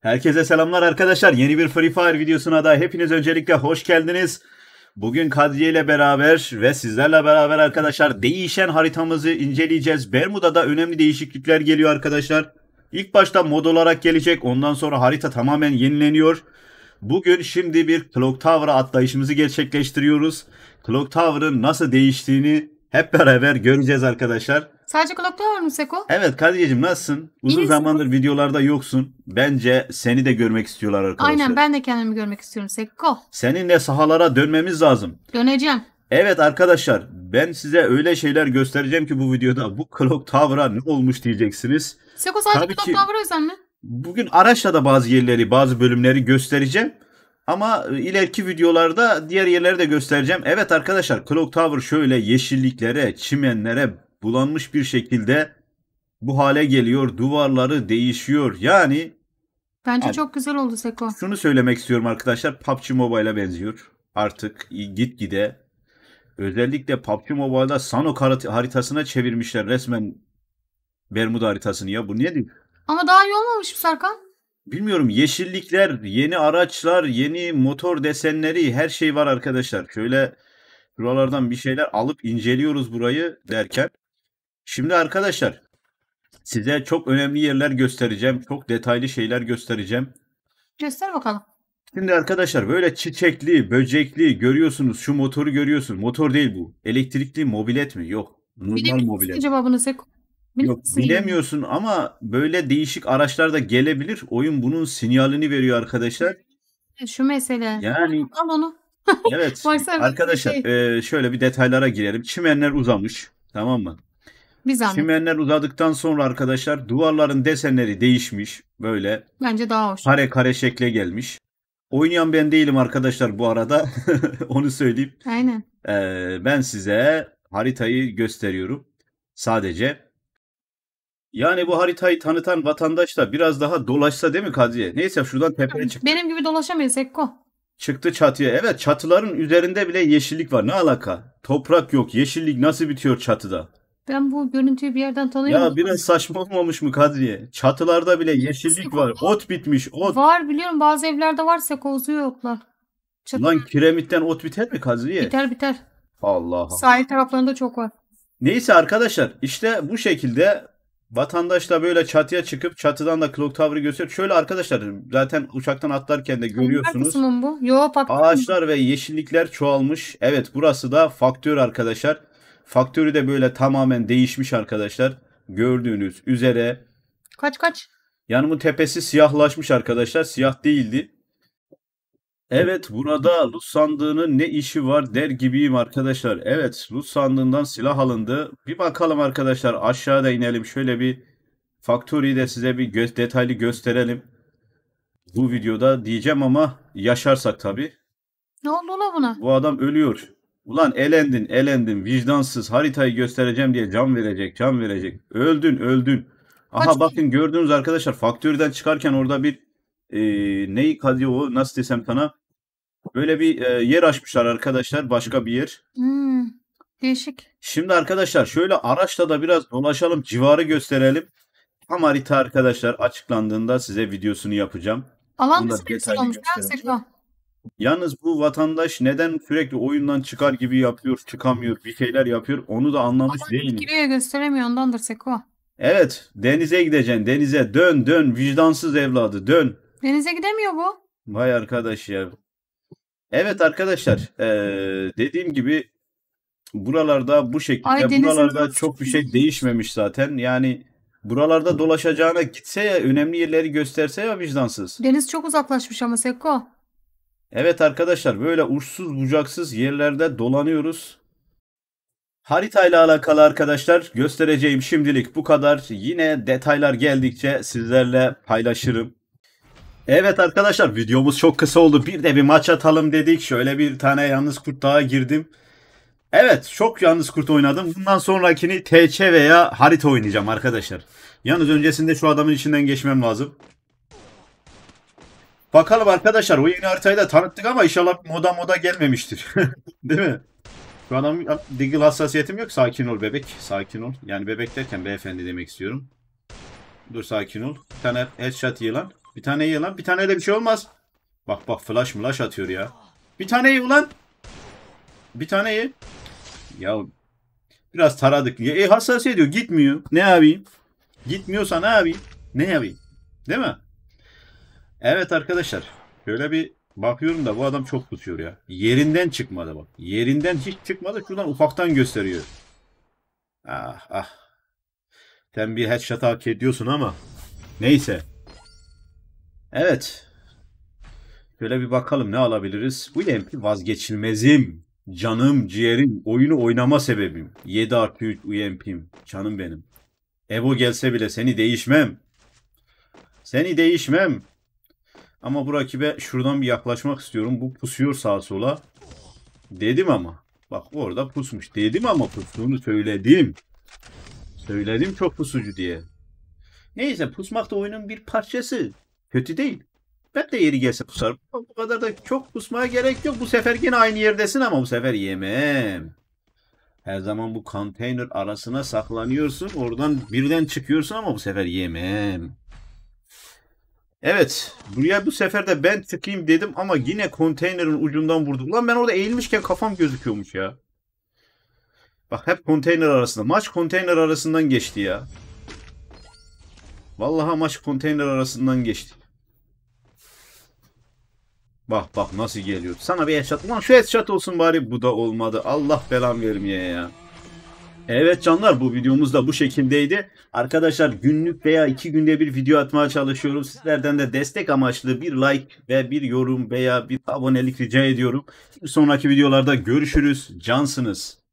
Herkese selamlar arkadaşlar. Yeni bir Free Fire videosuna da hepiniz öncelikle hoş geldiniz. Bugün Kadriye ile beraber ve sizlerle beraber arkadaşlar değişen haritamızı inceleyeceğiz. Bermuda'da önemli değişiklikler geliyor arkadaşlar. İlk başta mod olarak gelecek. Ondan sonra harita tamamen yenileniyor. Bugün şimdi bir Clock Tower'a atlayışımızı gerçekleştiriyoruz. Clock Tower'ın nasıl değiştiğini hep beraber göreceğiz arkadaşlar. Sadece kulakta var mı Seko? Evet Kadriyeciğim nasılsın? Uzun İyisin. zamandır videolarda yoksun. Bence seni de görmek istiyorlar arkadaşlar. Aynen ben de kendimi görmek istiyorum Seko. Seninle sahalara dönmemiz lazım. Döneceğim. Evet arkadaşlar ben size öyle şeyler göstereceğim ki bu videoda bu Clock Tower'a ne olmuş diyeceksiniz. Seko sadece Tabii Clock Tower özel mi? Bugün araçla da bazı yerleri bazı bölümleri göstereceğim. Ama e, ileriki videolarda diğer yerleri de göstereceğim. Evet arkadaşlar Clock Tower şöyle yeşilliklere, çimenlere, bulanmış bir şekilde bu hale geliyor. Duvarları değişiyor. Yani Bence abi, çok güzel oldu Seko. Şunu söylemek istiyorum arkadaşlar. PUBG Mobile'a benziyor. Artık gitgide özellikle PUBG Mobile'da Sanok haritasına çevirmişler resmen Bermuda haritasını ya. Bu nedir? Ama daha iyi olmamış mı Serkan? Bilmiyorum yeşillikler, yeni araçlar, yeni motor desenleri her şey var arkadaşlar. Şöyle buralardan bir şeyler alıp inceliyoruz burayı derken Şimdi arkadaşlar size çok önemli yerler göstereceğim. Çok detaylı şeyler göstereceğim. Göster bakalım. Şimdi arkadaşlar böyle çiçekli, böcekli görüyorsunuz. Şu motoru görüyorsunuz. Motor değil bu. Elektrikli mobilet mi? Yok. Normal mobilet. cevabını Seko? Bilir Yok misin? bilemiyorsun ama böyle değişik araçlar da gelebilir. Oyun bunun sinyalini veriyor arkadaşlar. Şu mesele. Yani al onu. evet arkadaşlar şey. e, şöyle bir detaylara girelim. Çimenler uzamış tamam mı? Bir zahmet. Çimenler uzadıktan sonra arkadaşlar duvarların desenleri değişmiş böyle. Bence daha hoş. Kare kare şekle gelmiş. Oynayan ben değilim arkadaşlar bu arada. Onu söyleyeyim. Aynen. Ee, ben size haritayı gösteriyorum. Sadece. Yani bu haritayı tanıtan vatandaş da biraz daha dolaşsa değil mi Kadriye? Neyse şuradan tepeye çıktı. Benim gibi dolaşamayız Ekko. Çıktı çatıya. Evet çatıların üzerinde bile yeşillik var. Ne alaka? Toprak yok. Yeşillik nasıl bitiyor çatıda? Ben bu görüntüyü bir yerden tanıyorum. Ya biraz saçma olmamış mı Kadriye? Çatılarda bile yeşillik var. Ot bitmiş ot. Var biliyorum bazı evlerde var sekozu yoklar. Çatı. Lan kiremitten ot biter mi Kadriye? Biter biter. Allah Allah. Sahil taraflarında çok var. Neyse arkadaşlar işte bu şekilde vatandaşla böyle çatıya çıkıp çatıdan da Clock Tower'ı gösterip şöyle arkadaşlar zaten uçaktan atlarken de görüyorsunuz. Kısmım bu. Yo, Ağaçlar ve yeşillikler çoğalmış. Evet burası da faktör arkadaşlar. Faktörü de böyle tamamen değişmiş arkadaşlar. Gördüğünüz üzere. Kaç kaç? Yani bu tepesi siyahlaşmış arkadaşlar. Siyah değildi. Evet burada Rus sandığının ne işi var der gibiyim arkadaşlar. Evet Rus sandığından silah alındı. Bir bakalım arkadaşlar aşağıda inelim. Şöyle bir faktörü de size bir gö detaylı gösterelim. Bu videoda diyeceğim ama yaşarsak tabii. Ne oldu la buna? Bu adam ölüyor. Ulan elendin elendin vicdansız haritayı göstereceğim diye can verecek can verecek. Öldün öldün. Aha Kaç bakın gördüğünüz arkadaşlar faktörden çıkarken orada bir e, neyi kadıyor o nasıl desem sana böyle bir e, yer açmışlar arkadaşlar başka bir yer. Hmm, değişik. Şimdi arkadaşlar şöyle araçla da biraz dolaşalım civarı gösterelim. Tam harita arkadaşlar açıklandığında size videosunu yapacağım. Alan Bunu da detaylı olmuş. Göstereceğim. Yalnız bu vatandaş neden sürekli oyundan çıkar gibi yapıyor, çıkamıyor, bir şeyler yapıyor onu da anlamış Ama değilim. Ama gösteremiyor ondandır Seko. Evet denize gideceksin denize dön dön vicdansız evladı dön. Denize gidemiyor bu. Vay arkadaş ya. Evet arkadaşlar ee, dediğim gibi buralarda bu şekilde Ay, buralarda çok bir şey değişmemiş zaten yani buralarda dolaşacağına gitse ya önemli yerleri gösterse ya vicdansız. Deniz çok uzaklaşmış ama Seko. Evet arkadaşlar böyle uçsuz bucaksız yerlerde dolanıyoruz. Haritayla alakalı arkadaşlar göstereceğim şimdilik bu kadar. Yine detaylar geldikçe sizlerle paylaşırım. Evet arkadaşlar videomuz çok kısa oldu. Bir de bir maç atalım dedik. Şöyle bir tane yalnız kurt daha girdim. Evet çok yalnız kurt oynadım. Bundan sonrakini TC veya harita oynayacağım arkadaşlar. Yalnız öncesinde şu adamın içinden geçmem lazım. Bakalım arkadaşlar o yeni haritayı da tanıttık ama inşallah moda moda gelmemiştir. Değil mi? Şu adam digil hassasiyetim yok. Sakin ol bebek. Sakin ol. Yani bebek derken beyefendi demek istiyorum. Dur sakin ol. Bir tane headshot yılan. Bir tane yılan. Bir tane de bir şey olmaz. Bak bak flash mlash atıyor ya. Bir tane iyi ulan. Bir tane iyi. Ya biraz taradık. Ya, e hassas ediyor. Gitmiyor. Ne yapayım? Gitmiyorsa ne yapayım? Ne yapayım? Değil mi? Evet arkadaşlar. Şöyle bir bakıyorum da bu adam çok tutuyor ya. Yerinden çıkmadı bak. Yerinden hiç çıkmadı. Şuradan ufaktan gösteriyor. Ah ah. Sen bir headshot hak ediyorsun ama. Neyse. Evet. Şöyle bir bakalım ne alabiliriz. Bu MP vazgeçilmezim. Canım, ciğerim, oyunu oynama sebebim. 7 artı 3 UMP'im. Canım benim. Evo gelse bile seni değişmem. Seni değişmem. Ama bu rakibe şuradan bir yaklaşmak istiyorum. Bu pusuyor sağa sola. Dedim ama. Bak orada pusmuş. Dedim ama pustuğunu söyledim. Söyledim çok pusucu diye. Neyse pusmak da oyunun bir parçası. Kötü değil. Ben de yeri gelse pusarım. Bu kadar da çok pusmaya gerek yok. Bu sefer yine aynı yerdesin ama bu sefer yemem. Her zaman bu konteyner arasına saklanıyorsun. Oradan birden çıkıyorsun ama bu sefer yemem. Evet. Buraya bu sefer de ben tıkayım dedim ama yine konteynerin ucundan vurdum. Lan ben orada eğilmişken kafam gözüküyormuş ya. Bak hep konteyner arasında. Maç konteyner arasından geçti ya. Vallahi maç konteyner arasından geçti. Bak bak nasıl geliyor. Sana bir headshot. Lan şu headshot olsun bari. Bu da olmadı. Allah belam vermeye ya. Evet canlar bu videomuz da bu şekildeydi. Arkadaşlar günlük veya iki günde bir video atmaya çalışıyorum. Sizlerden de destek amaçlı bir like ve bir yorum veya bir abonelik rica ediyorum. Bir sonraki videolarda görüşürüz. Cansınız.